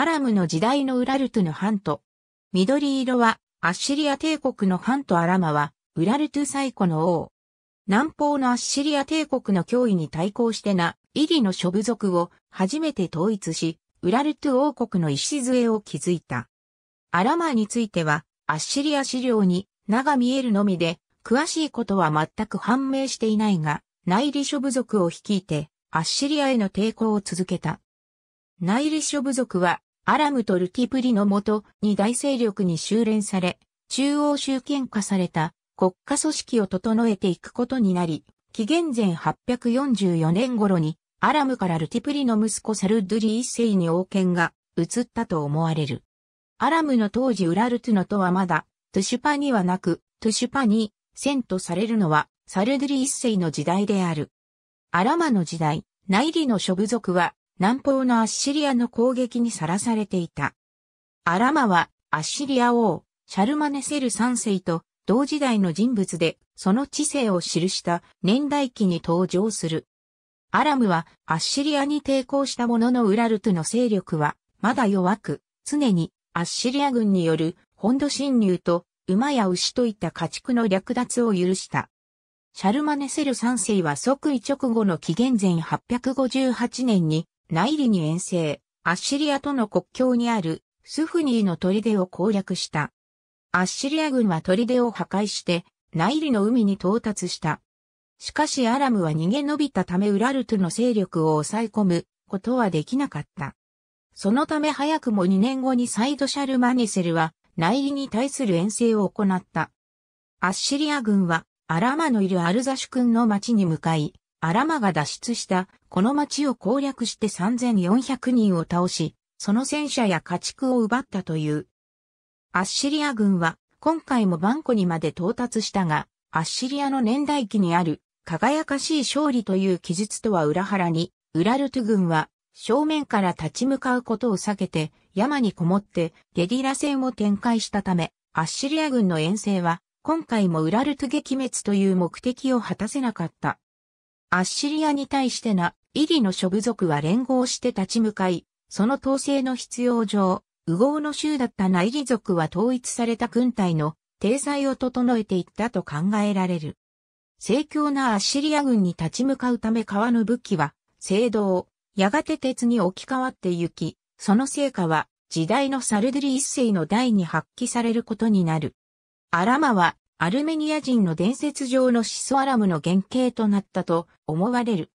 アラムの時代のウラルトゥの半と、緑色は、アッシリア帝国の半とアラマは、ウラルトゥ最古の王。南方のアッシリア帝国の脅威に対抗してな、イリの諸部族を初めて統一し、ウラルトゥ王国の礎を築いた。アラマについては、アッシリア資料に名が見えるのみで、詳しいことは全く判明していないが、内裏諸部族を率いて、アッシリアへの抵抗を続けた。内裏諸部族は、アラムとルティプリのもとに大勢力に修練され、中央集権化された国家組織を整えていくことになり、紀元前844年頃にアラムからルティプリの息子サルドゥリ一世に王権が移ったと思われる。アラムの当時ウラルトゥのとはまだトゥシュパにはなく、トゥシュパに遷とされるのはサルドゥリ一世の時代である。アラマの時代、内裏の諸部族は南方のアッシリアの攻撃にさらされていた。アラマはアッシリア王、シャルマネセル3世と同時代の人物で、その知性を記した年代記に登場する。アラムはアッシリアに抵抗したもののウラルトの勢力はまだ弱く、常にアッシリア軍による本土侵入と馬や牛といった家畜の略奪を許した。シャルマネセル3世は即位直後の紀元前858年に内イに遠征、アッシリアとの国境にあるスフニーの砦を攻略した。アッシリア軍は砦を破壊して、内イの海に到達した。しかしアラムは逃げ延びたためウラルトの勢力を抑え込むことはできなかった。そのため早くも2年後にサイドシャルマニセルは内裏に対する遠征を行った。アッシリア軍はアラマのいるアルザシュ君の町に向かい、アラマが脱出したこの町を攻略して3400人を倒し、その戦車や家畜を奪ったという。アッシリア軍は今回もバンコにまで到達したが、アッシリアの年代記にある輝かしい勝利という記述とは裏腹に、ウラルト軍は正面から立ち向かうことを避けて山にこもってゲリラ戦を展開したため、アッシリア軍の遠征は今回もウラルト撃滅という目的を果たせなかった。アッシリアに対してな、イリの諸部族は連合して立ち向かい、その統制の必要上、右合の州だったナイリ族は統一された軍隊の体裁を整えていったと考えられる。盛況なアッシリア軍に立ち向かうため川の武器は、青銅、やがて鉄に置き換わって行き、その成果は時代のサルドリ一世の代に発揮されることになる。アラマはアルメニア人の伝説上のシソアラムの原型となったと思われる。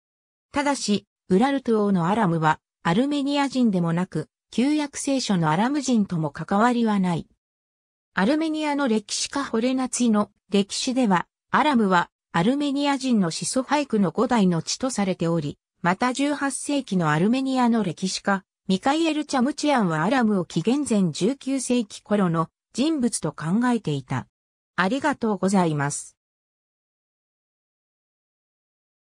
ただし、ウラルト王のアラムはアルメニア人でもなく、旧約聖書のアラム人とも関わりはない。アルメニアの歴史家ホレナツィの歴史では、アラムはアルメニア人のシソ俳句の五代の地とされており、また18世紀のアルメニアの歴史家、ミカイエル・チャムチアンはアラムを紀元前19世紀頃の人物と考えていた。ありがとうございます。